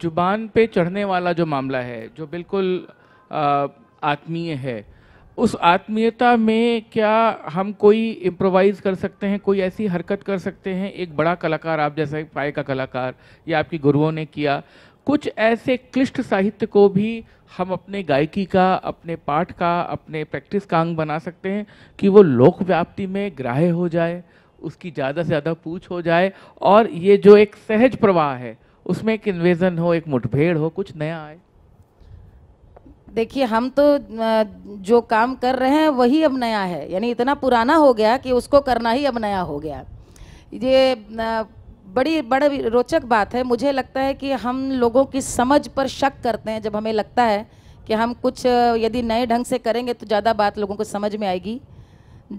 जुबान पे चढ़ने वाला जो मामला है जो बिल्कुल आत्मीय है उस आत्मीयता में क्या हम कोई इम्प्रोवाइज़ कर सकते हैं कोई ऐसी हरकत कर सकते हैं एक बड़ा कलाकार आप जैसे पाए का कलाकार या आपके गुरुओं ने किया कुछ ऐसे क्लिष्ट साहित्य को भी हम अपने गायकी का अपने पाठ का अपने प्रैक्टिस का अंग बना सकते हैं कि वो लोक व्याप्ति में ग्राह्य हो जाए उसकी ज़्यादा से ज़्यादा पूछ हो जाए और ये जो एक सहज प्रवाह है उसमें एक इन्वेजन हो एक मुठभेड़ हो कुछ नया आए देखिए हम तो जो काम कर रहे हैं वही अब नया है यानी इतना पुराना हो गया कि उसको करना ही अब नया हो गया ये बड़ी बड़ा रोचक बात है मुझे लगता है कि हम लोगों की समझ पर शक करते हैं जब हमें लगता है कि हम कुछ यदि नए ढंग से करेंगे तो ज़्यादा बात लोगों को समझ में आएगी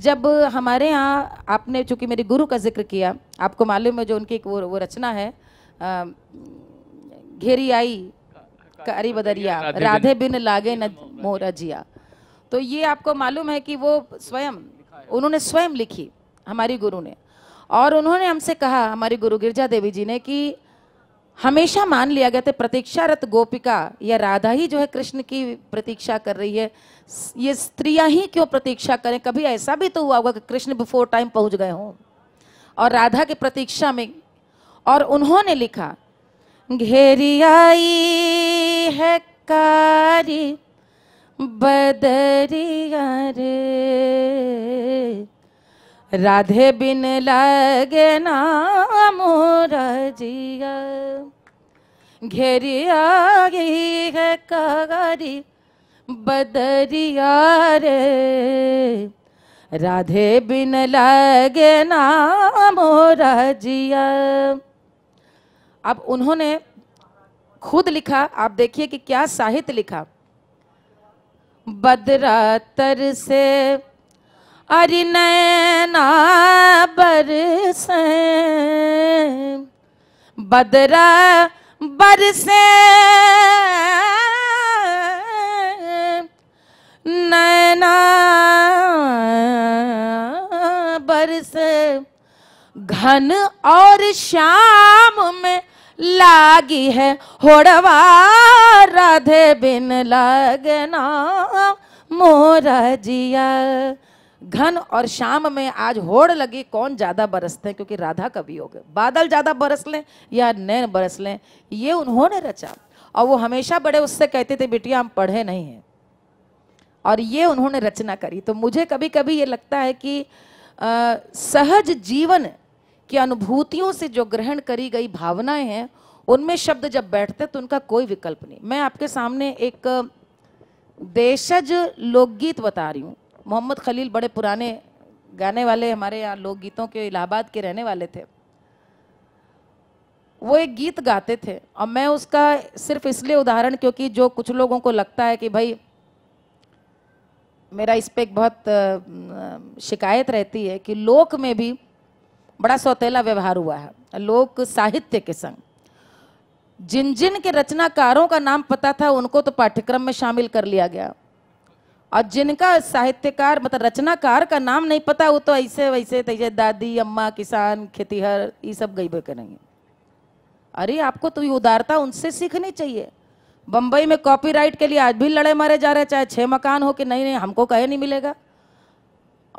जब हमारे यहाँ आपने चूँकि मेरे गुरु का जिक्र किया आपको मालूम है जो उनकी एक वो, वो रचना है घेरी आई कारी बदरिया राधे बिन लागे न मोरजिया तो ये आपको मालूम है कि वो स्वयं उन्होंने स्वयं लिखी हमारी गुरु ने और उन्होंने हमसे कहा हमारी गुरु गिरजा देवी जी ने कि हमेशा मान लिया गया था प्रतीक्षारत गोपिका या राधा ही जो है कृष्ण की प्रतीक्षा कर रही है ये स्त्रियां ही क्यों प्रतीक्षा करें कभी ऐसा भी तो हुआ होगा कि कृष्ण बिफोर टाइम पहुंच गए हों और राधा की प्रतीक्षा में और उन्होंने लिखा घेरी आई है कारी बदरिया रे राधे बिन लगे नाम जिया घेरी आई है कारी बदरिया रे राधे बिन लगे नाम जिया अब उन्होंने खुद लिखा आप देखिए कि क्या साहित्य लिखा बदरा तर से अरिनैना बरसे बदरा बरसे नैना बरसे घन और श्याम में लागी है होड़वा राधे बिन लगना मोरा जिया घन और शाम में आज होड़ लगी कौन ज़्यादा बरसते हैं क्योंकि राधा का वियोग है बादल ज़्यादा बरस लें या नैन बरस लें ये उन्होंने रचा और वो हमेशा बड़े उससे कहते थे बेटिया हम पढ़े नहीं हैं और ये उन्होंने रचना करी तो मुझे कभी कभी ये लगता है कि आ, सहज जीवन कि अनुभूतियों से जो ग्रहण करी गई भावनाएं हैं उनमें शब्द जब बैठते हैं तो उनका कोई विकल्प नहीं मैं आपके सामने एक देशज लोकगीत बता रही हूँ मोहम्मद खलील बड़े पुराने गाने वाले हमारे यहाँ लोकगीतों के इलाहाबाद के रहने वाले थे वो एक गीत गाते थे और मैं उसका सिर्फ इसलिए उदाहरण क्योंकि जो कुछ लोगों को लगता है कि भाई मेरा इस पर एक बहुत शिकायत रहती है कि लोक में भी बड़ा सौतेला व्यवहार हुआ है लोक साहित्य के संग जिन जिन के रचनाकारों का नाम पता था उनको तो पाठ्यक्रम में शामिल कर लिया गया और जिनका साहित्यकार मतलब रचनाकार का नाम नहीं पता वो तो ऐसे वैसे तैसे दादी अम्मा किसान खेतीहर ये सब गईबे करेंगे अरे आपको तो ये उदारता उनसे सीखनी चाहिए बम्बई में कॉपीराइट के लिए आज भी लड़े मारे जा रहे चाहे छः मकान हो कि नहीं नहीं हमको कहे नहीं मिलेगा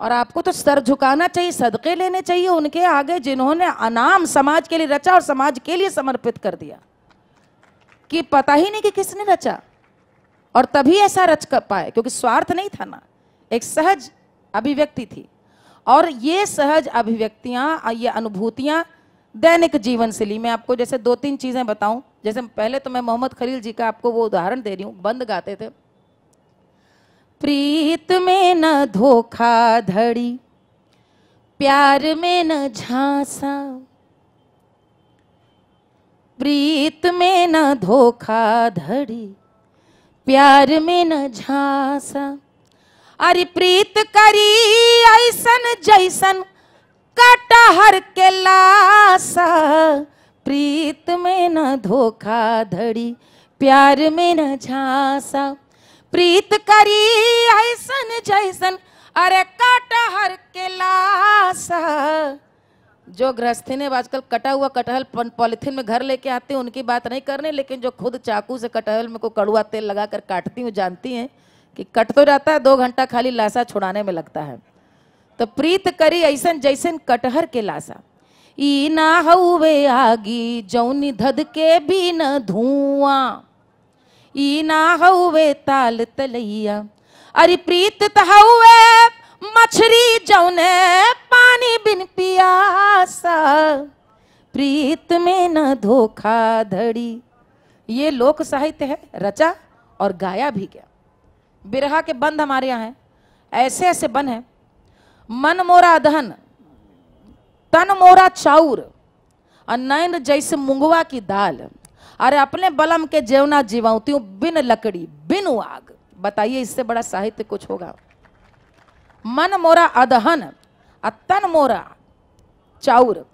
और आपको तो सर झुकाना चाहिए सदक़े लेने चाहिए उनके आगे जिन्होंने अनाम समाज के लिए रचा और समाज के लिए समर्पित कर दिया कि पता ही नहीं कि किसने रचा और तभी ऐसा रच कर पाए क्योंकि स्वार्थ नहीं था ना एक सहज अभिव्यक्ति थी और ये सहज अभिव्यक्तियाँ ये अनुभूतियाँ दैनिक जीवन से ली मैं आपको जैसे दो तीन चीज़ें बताऊं जैसे पहले तो मैं मोहम्मद खलील जी का आपको वो उदाहरण दे रही हूँ बंद गाते थे प्रीत में न धोखाधड़ी प्यार में न झांसा प्रीत में न धोखाधड़ी प्यार में न झांसा अरे प्रीत करी ऐसन जैसन कटहर के लासा प्रीत में न धोखाधड़ी प्यार में न झांसा प्रीत करी ऐसन जैसन अरे कटहर के लाशा जो गृहस्थी ने आजकल कटा हुआ कटहल पॉलिथीन में घर लेके आते हैं उनकी बात नहीं करने लेकिन जो खुद चाकू से कटहल में को कड़ुआ तेल लगा कर काटती हूँ जानती हैं कि कट तो जाता है दो घंटा खाली लाशा छुड़ाने में लगता है तो प्रीत करी ऐसा जैसन कटहर के लाशा ई ना हवे आगी जौनी धद के भी न धुआं ई ना हउवे ताल तलैया अरे प्रीत तहवे मछरी जौने पानी बिन पियासा प्रीत में न धोखा धड़ी ये लोक साहित्य है रचा और गाया भी गया बिरहा के बंद हमारे यहाँ हैं ऐसे ऐसे बन है मन मोरा दहन तन मोरा चाउर और नैन जैसे मुंगवा की दाल अरे अपने बलम के जेवना जीवाती हूँ बिन लकड़ी बिन आग बताइए इससे बड़ा साहित्य कुछ होगा मन मोरा अदहन तन मोरा चाउर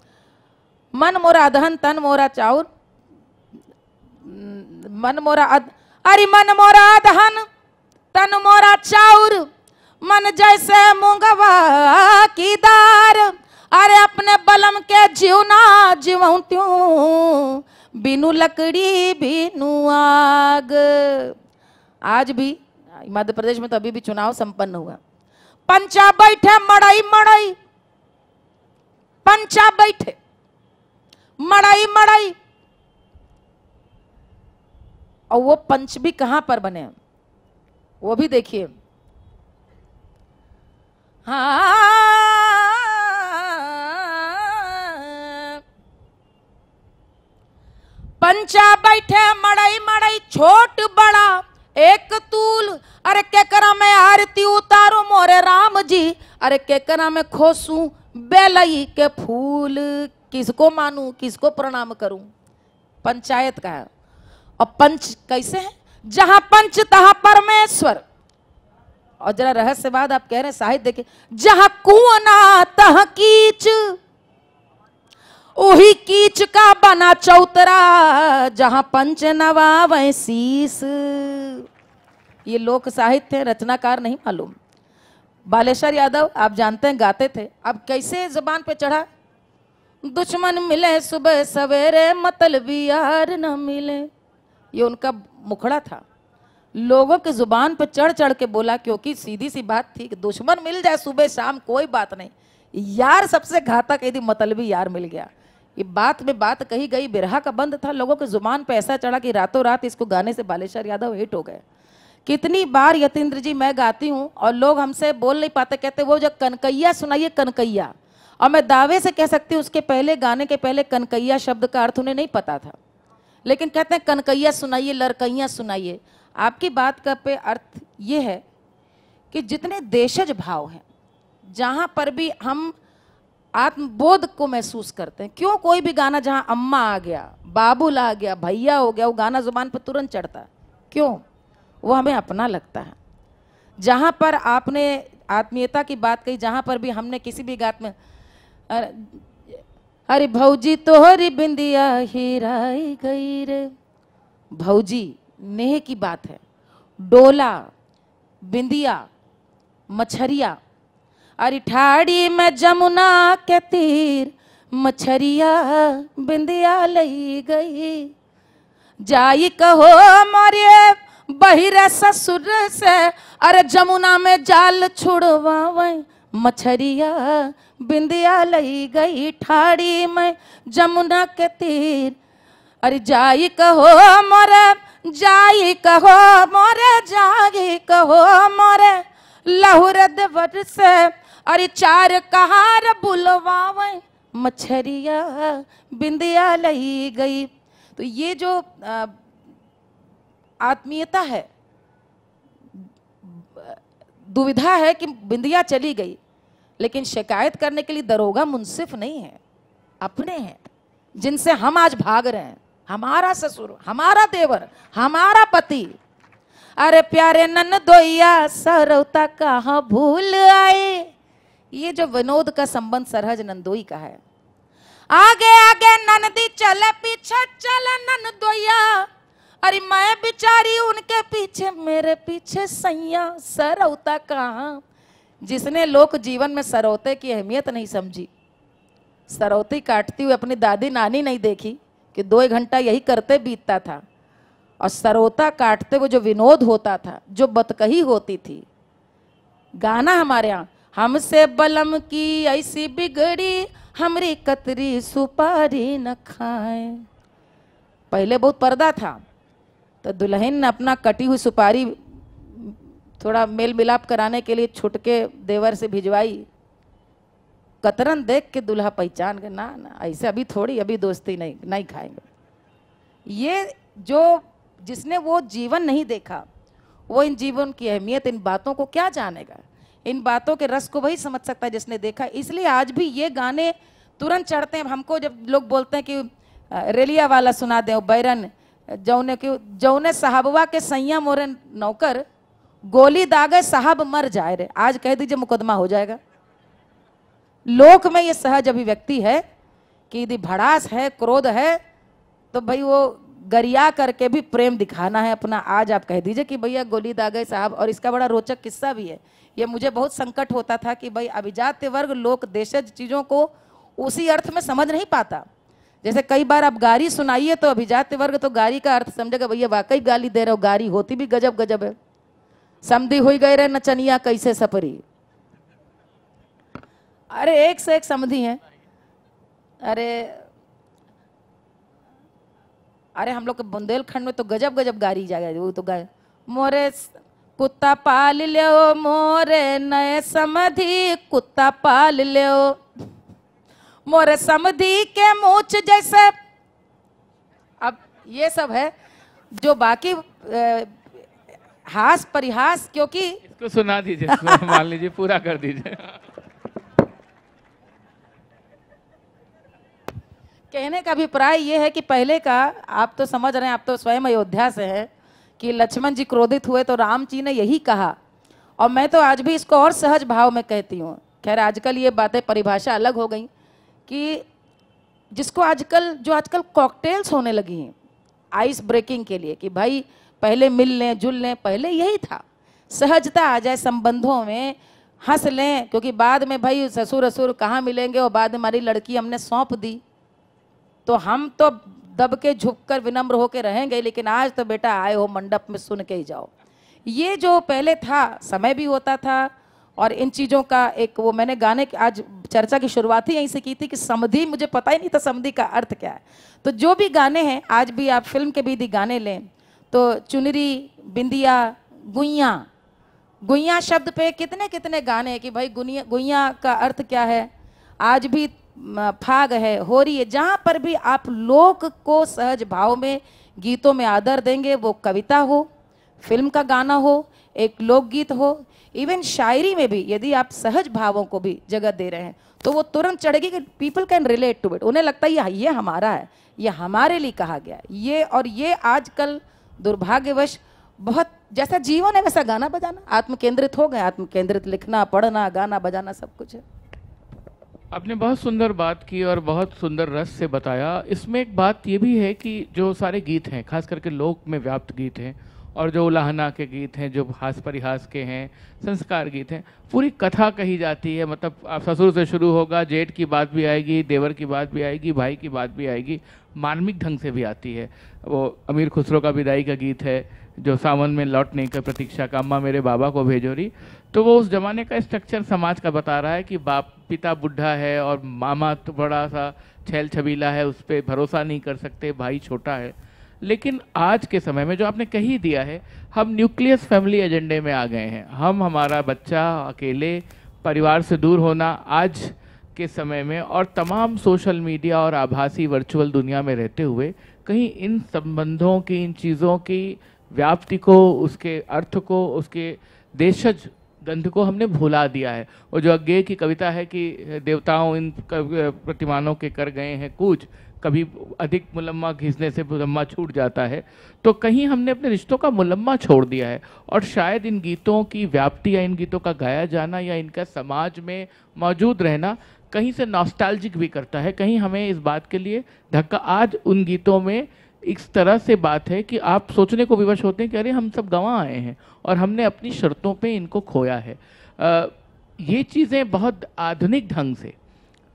मन मोरा अदहन तन मोरा चाउर मन मोरा अद अरे मन मोरा अदहन तन मोरा चाउर मन जैसे मुंगवा की दार अरे अपने बलम के जीवना जीवती बिनु लकड़ी बिनु आग आज भी मध्य प्रदेश में तो अभी भी चुनाव संपन्न हुआ पंचा बैठे मड़ई मड़ई पंचा बैठे मड़ई मड़ई और वो पंच भी कहां पर बने वो भी देखिए हाँ पंचा बैठे मड़ई मड़ई छोट बड़ा एक तूल अरे के करा मैं आरती उतारू मोरे राम जी अरे के करा मैं खोसू बेलई के फूल किसको मानू किसको प्रणाम करू पंचायत का है और पंच कैसे है जहां पंच तहां परमेश्वर और जरा रहस्यवाद आप कह रहे हैं साहित्य देखे जहां कुआ तह कीच उही कीच का बना चौतरा जहां पंच नवा वैसीस ये लोक साहित्य रचनाकार नहीं मालूम बालेश्वर यादव आप जानते हैं गाते थे अब कैसे जबान पे चढ़ा दुश्मन मिले सुबह सवेरे मतलब यार न मिले ये उनका मुखड़ा था लोगों के जुबान पर चढ़ चढ़ के बोला क्योंकि सीधी सी बात थी कि दुश्मन मिल जाए सुबह शाम कोई बात नहीं यार सबसे घातक यदि मतलबी यार मिल गया ये बात में बात कही गई बिरहा का बंद था लोगों के जुबान पे ऐसा चढ़ा कि रातों रात इसको गाने से बालेश्वर यादव हिट हो गए कितनी बार यतेंद्र जी मैं गाती हूँ और लोग हमसे बोल नहीं पाते कहते वो जब कनकैया सुनाइए कनकैया और मैं दावे से कह सकती हूँ उसके पहले गाने के पहले कनकैया शब्द का अर्थ उन्हें नहीं पता था लेकिन कहते हैं कनकैया सुनाइए लड़कैया सुनाइए आपकी बात का पे अर्थ ये है कि जितने देशज भाव हैं जहाँ पर भी हम आत्मबोध को महसूस करते हैं क्यों कोई भी गाना जहां अम्मा आ गया बाबुल आ गया भैया हो गया वो गाना जुबान पर तुरंत चढ़ता है क्यों वो हमें अपना लगता है जहां पर आपने आत्मीयता की बात कही जहां पर भी हमने किसी भी गात में अरे भौजी तोहरी बिंदिया हीराई गई रे भौजी नेह की बात है डोला बिंदिया मछरिया अरे ठाड़ी में जमुना के तीर मछरिया बिंदिया लई गई जाई कहो मारे बहिरे ससुर से अरे जमुना में जाल छुड़वा मछरिया बिंदिया लई गई ठाड़ी में जमुना के तीर अरे जाई कहो मोरे जाई कहो मोरे जाई कहो मोरे लहुर देवर से अरे चार कहार बुलवावे मछरिया बिंदिया लही गई तो ये जो आत्मीयता है दुविधा है कि बिंदिया चली गई लेकिन शिकायत करने के लिए दरोगा मुनसिफ नहीं है अपने हैं जिनसे हम आज भाग रहे हैं हमारा ससुर हमारा देवर हमारा पति अरे प्यारे नन दोइया सरौता कहाँ भूल आए ये जो विनोद का संबंध सरहज नंदोई का है आगे आगे नंदी चले पीछे चले नंदोया अरे मैं बिचारी उनके पीछे मेरे पीछे सैया सरौता कहा जिसने लोक जीवन में सरौते की अहमियत नहीं समझी सरौती काटती हुई अपनी दादी नानी नहीं देखी कि दो घंटा यही करते बीतता था और सरोता काटते हुए जो विनोद होता था जो बतकही होती थी गाना हमारे यहाँ हमसे बलम की ऐसी बिगड़ी हमरी कतरी सुपारी न खाए पहले बहुत पर्दा था तो दुल्हन ने अपना कटी हुई सुपारी थोड़ा मेल मिलाप कराने के लिए छुटके देवर से भिजवाई कतरन देख के दूल्हा पहचान गए ना ना ऐसे अभी थोड़ी अभी दोस्ती नहीं नहीं खाएंगे ये जो जिसने वो जीवन नहीं देखा वो इन जीवन की अहमियत इन बातों को क्या जानेगा इन बातों के रस को वही समझ सकता है जिसने देखा इसलिए आज भी ये गाने तुरंत चढ़ते हैं हमको जब लोग बोलते हैं कि रेलिया वाला सुना दे बैरन जौने के जौने साहबवा के संयम और नौकर गोली दागे साहब मर जाए रे आज कह दीजिए मुकदमा हो जाएगा लोक में ये सहज अभिव्यक्ति है कि यदि भड़ास है क्रोध है तो भाई वो गरिया करके भी प्रेम दिखाना है अपना आज आप कह दीजिए कि भैया गोली दागे साहब और इसका बड़ा रोचक किस्सा भी है ये मुझे बहुत संकट होता था कि भाई अभिजात वर्ग लोक देशज चीज़ों को उसी अर्थ में समझ नहीं पाता जैसे कई बार आप गारी सुनाइए तो अभिजात वर्ग तो गारी का अर्थ समझेगा भैया वाकई गाली दे रहे हो गारी होती भी गजब गजब है समधी हुई गए रहे नचनिया कैसे सपरी अरे एक से एक समधी है अरे अरे हम लोग के बुंदेलखंड में तो गजब गजब गारी जा वो तो गाय मोरे कुत्ता पाल लो मोरे नए समधि कुत्ता पाल लो मोरे समधि के मूछ जैसे अब ये सब है जो बाकी हास परिहास क्योंकि इसको सुना दीजिए मान लीजिए पूरा कर दीजिए कहने का अभिप्राय ये है कि पहले का आप तो समझ रहे हैं आप तो स्वयं अयोध्या से हैं कि लक्ष्मण जी क्रोधित हुए तो राम जी ने यही कहा और मैं तो आज भी इसको और सहज भाव में कहती हूँ खैर आजकल ये बातें परिभाषा अलग हो गई कि जिसको आजकल जो आजकल कॉकटेल्स होने लगी हैं आइस ब्रेकिंग के लिए कि भाई पहले मिल लें जुल लें पहले यही था सहजता आ जाए संबंधों में हंस लें क्योंकि बाद में भाई ससुर ससुर कहाँ मिलेंगे और बाद में हमारी लड़की हमने सौंप दी तो हम तो दब के झुक कर विनम्र होकर रहेंगे लेकिन आज तो बेटा आए हो मंडप में सुन के ही जाओ ये जो पहले था समय भी होता था और इन चीज़ों का एक वो मैंने गाने की आज चर्चा की शुरुआत ही यहीं से की थी कि समधि मुझे पता ही नहीं था समधि का अर्थ क्या है तो जो भी गाने हैं आज भी आप फिल्म के भी गाने लें तो चुनरी बिंदिया गुइया गुइया शब्द पे कितने कितने गाने हैं कि भाई गुनिया गुइया का अर्थ क्या है आज भी फाग है हो रही है जहाँ पर भी आप लोक को सहज भाव में गीतों में आदर देंगे वो कविता हो फिल्म का गाना हो एक लोकगीत हो इवन शायरी में भी यदि आप सहज भावों को भी जगह दे रहे हैं तो वो तुरंत चढ़ेगी कि people can relate to it उन्हें लगता है ये ये हमारा है ये हमारे लिए कहा गया है ये और ये आजकल दुर्भाग्यवश बहुत जैसा जीवन है वैसा गाना बजाना आत्म केंद्रित हो गए आत्म केंद्रित लिखना पढ़ना गाना बजाना सब कुछ है आपने बहुत सुंदर बात की और बहुत सुंदर रस से बताया इसमें एक बात ये भी है कि जो सारे गीत हैं खास करके लोक में व्याप्त गीत हैं और जो उलाहना के गीत हैं जो हास परिहास के हैं संस्कार गीत हैं पूरी कथा कही जाती है मतलब आप ससुर से शुरू होगा जेठ की बात भी आएगी देवर की बात भी आएगी भाई की बात भी आएगी मार्मिक ढंग से भी आती है वो अमीर खुसरो का विदाई का गीत है जो सावन में लौटने का प्रतीक्षा का अम्मा मेरे बाबा को भेजो रही तो वो उस जमाने का स्ट्रक्चर समाज का बता रहा है कि बाप पिता बुढ़ा है और मामा तो बड़ा सा छैल छबीला है उस पर भरोसा नहीं कर सकते भाई छोटा है लेकिन आज के समय में जो आपने कही दिया है हम न्यूक्लियस फैमिली एजेंडे में आ गए हैं हम हमारा बच्चा अकेले परिवार से दूर होना आज के समय में और तमाम सोशल मीडिया और आभासी वर्चुअल दुनिया में रहते हुए कहीं इन संबंधों की इन चीज़ों की व्याप्ति को उसके अर्थ को उसके देशज गंध को हमने भुला दिया है और जो अज्ञे की कविता है कि देवताओं इन प्रतिमानों के कर गए हैं कूच कभी अधिक मुलम्मा घिसने से मुलम्मा छूट जाता है तो कहीं हमने अपने रिश्तों का मुलम्मा छोड़ दिया है और शायद इन गीतों की व्याप्ति या इन गीतों का गाया जाना या इनका समाज में मौजूद रहना कहीं से नॉस्टैल्जिक भी करता है कहीं हमें इस बात के लिए धक्का आज उन गीतों में इस तरह से बात है कि आप सोचने को विवश होते हैं कि अरे हम सब गवाह आए हैं और हमने अपनी शर्तों पे इनको खोया है आ, ये चीज़ें बहुत आधुनिक ढंग से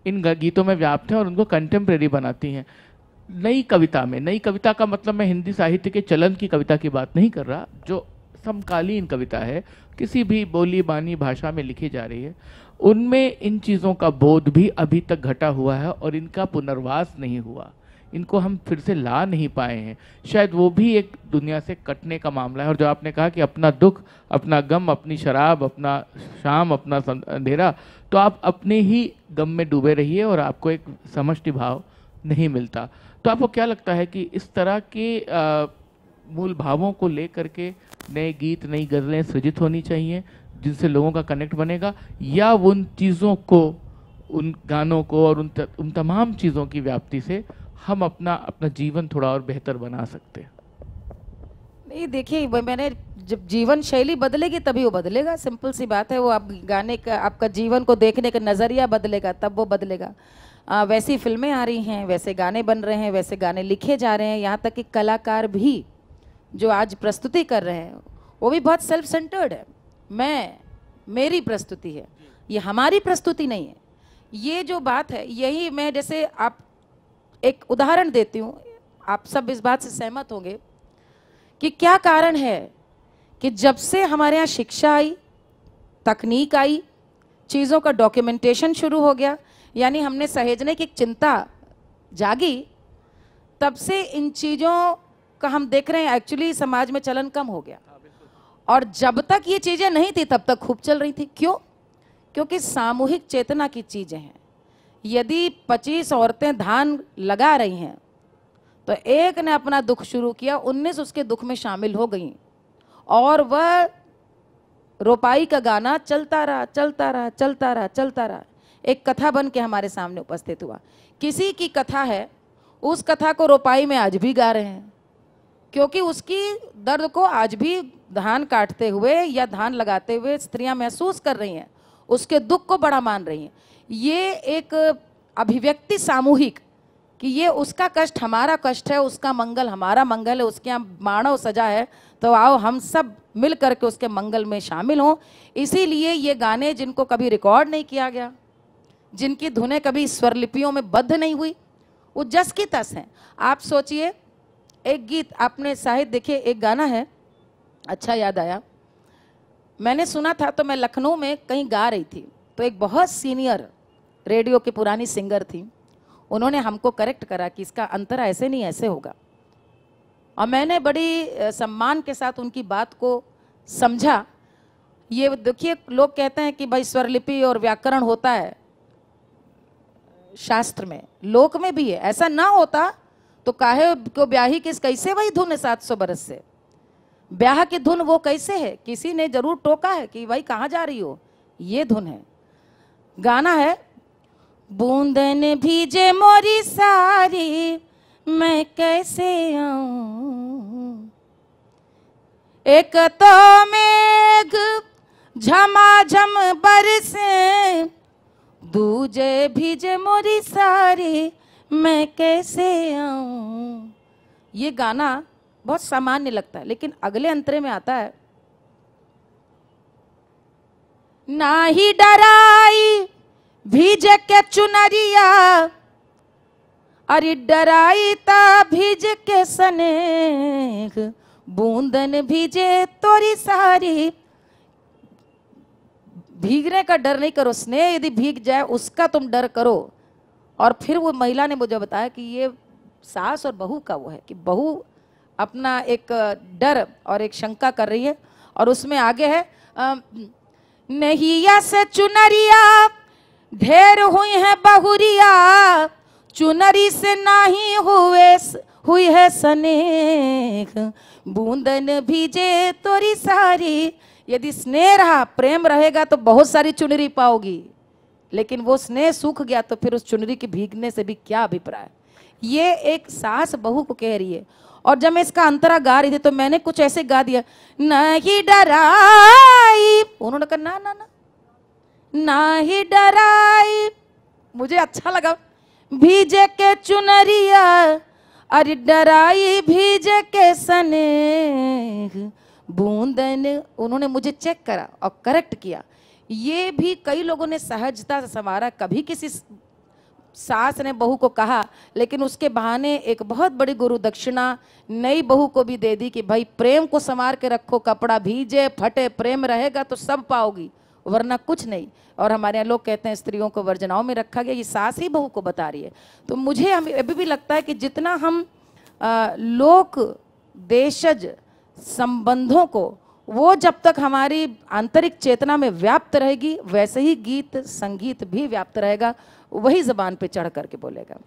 इन गीतों में व्याप्त हैं और उनको कंटेम्प्रेरी बनाती हैं नई कविता में नई कविता का मतलब मैं हिंदी साहित्य के चलन की कविता की बात नहीं कर रहा जो समकालीन कविता है किसी भी बोली बानी भाषा में लिखी जा रही है उनमें इन चीज़ों का बोध भी अभी तक घटा हुआ है और इनका पुनर्वास नहीं हुआ इनको हम फिर से ला नहीं पाए हैं शायद वो भी एक दुनिया से कटने का मामला है और जो आपने कहा कि अपना दुख अपना गम अपनी शराब अपना शाम अपना अंधेरा तो आप अपने ही गम में डूबे रहिए और आपको एक समष्टि भाव नहीं मिलता तो आपको क्या लगता है कि इस तरह के मूल भावों को लेकर के नए गीत नई गज़लें सृजित होनी चाहिए जिनसे लोगों का कनेक्ट बनेगा या उन चीज़ों को उन गानों को और उन उन तमाम चीज़ों की व्याप्ति से हम अपना अपना जीवन थोड़ा और बेहतर बना सकते हैं नहीं देखिए मैंने जब जीवन शैली बदलेगी तभी वो बदलेगा सिंपल सी बात है वो आप गाने का आपका जीवन को देखने का नज़रिया बदलेगा तब वो बदलेगा आ, वैसी फिल्में आ रही हैं वैसे गाने बन रहे हैं वैसे गाने लिखे जा रहे हैं यहाँ तक कि कलाकार भी जो आज प्रस्तुति कर रहे हैं वो भी बहुत सेल्फ सेंटर्ड है मैं मेरी प्रस्तुति है ये हमारी प्रस्तुति नहीं है ये जो बात है यही मैं जैसे आप एक उदाहरण देती हूँ आप सब इस बात से सहमत होंगे कि क्या कारण है कि जब से हमारे यहाँ शिक्षा आई तकनीक आई चीज़ों का डॉक्यूमेंटेशन शुरू हो गया यानी हमने सहेजने की चिंता जागी तब से इन चीज़ों का हम देख रहे हैं एक्चुअली समाज में चलन कम हो गया और जब तक ये चीज़ें नहीं थी तब तक खूब चल रही थी क्यों क्योंकि सामूहिक चेतना की चीज़ें हैं यदि 25 औरतें धान लगा रही हैं तो एक ने अपना दुख शुरू किया 19 उसके दुख में शामिल हो गई और वह रोपाई का गाना चलता रहा चलता रहा चलता रहा चलता रहा एक कथा बन के हमारे सामने उपस्थित हुआ किसी की कथा है उस कथा को रोपाई में आज भी गा रहे हैं क्योंकि उसकी दर्द को आज भी धान काटते हुए या धान लगाते हुए स्त्रियां महसूस कर रही हैं उसके दुख को बड़ा मान रही हैं ये एक अभिव्यक्ति सामूहिक कि ये उसका कष्ट हमारा कष्ट है उसका मंगल हमारा मंगल है उसके यहाँ मानव सजा है तो आओ हम सब मिल करके उसके मंगल में शामिल हों इसीलिए ये गाने जिनको कभी रिकॉर्ड नहीं किया गया जिनकी धुनें कभी स्वरलिपियों में बद्ध नहीं हुई वो जस की तस हैं आप सोचिए एक गीत आपने साहित्य देखे एक गाना है अच्छा याद आया मैंने सुना था तो मैं लखनऊ में कहीं गा रही थी तो एक बहुत सीनियर रेडियो की पुरानी सिंगर थी उन्होंने हमको करेक्ट करा कि इसका अंतर ऐसे नहीं ऐसे होगा और मैंने बड़ी सम्मान के साथ उनकी बात को समझा ये देखिए लोग कहते हैं कि भाई स्वरलिपि और व्याकरण होता है शास्त्र में लोक में भी है ऐसा ना होता तो काहे को ब्याही किस कैसे वही धुन है सात सौ बरस से ब्याह की धुन वो कैसे है किसी ने जरूर टोका है कि भाई कहाँ जा रही हो ये धुन है गाना है बूंदन भीजे मोरी सारी मैं कैसे आऊं एक तो मेघ झमाझम बरसे दूजे भीजे मोरी सारी मैं कैसे आऊं ये गाना बहुत सामान्य लगता है लेकिन अगले अंतरे में आता है ना ही डराई भीजे के चुनरिया अरे डराई ता भीज के सने बूंदन भीजे तोरी सारी भीगने का डर नहीं करो स्नेह यदि भीग जाए उसका तुम डर करो और फिर वो महिला ने मुझे बताया कि ये सास और बहू का वो है कि बहू अपना एक डर और एक शंका कर रही है और उसमें आगे है नहीं से चुनरिया ढेर हुई है बहुरिया चुनरी से नहीं हुए हुई है स्नेह बूंदन भीजे तोरी सारी यदि स्नेह रहा प्रेम रहेगा तो बहुत सारी चुनरी पाओगी लेकिन वो स्नेह सूख गया तो फिर उस चुनरी के भीगने से भी क्या अभिप्राय ये एक सास बहू को कह रही है और जब मैं इसका अंतरा गा रही थी तो मैंने कुछ ऐसे गा दिया नहीं डराई उन्होंने कहा ना ना ना नाही डराई मुझे अच्छा लगा भीजे के चुनरिया अरे डराई भीजे के सने बूंदन उन्होंने मुझे चेक करा और करेक्ट किया ये भी कई लोगों ने सहजता से संवारा कभी किसी सास ने बहू को कहा लेकिन उसके बहाने एक बहुत बड़ी गुरु दक्षिणा नई बहू को भी दे दी कि भाई प्रेम को संवार के रखो कपड़ा भीजे फटे प्रेम रहेगा तो सब पाओगी वरना कुछ नहीं और हमारे यहाँ लोग कहते हैं स्त्रियों को वर्जनाओं में रखा गया ये सास ही बहू को बता रही है तो मुझे हम अभी भी लगता है कि जितना हम आ, लोक देशज संबंधों को वो जब तक हमारी आंतरिक चेतना में व्याप्त रहेगी वैसे ही गीत संगीत भी व्याप्त रहेगा वही जबान पे चढ़ करके बोलेगा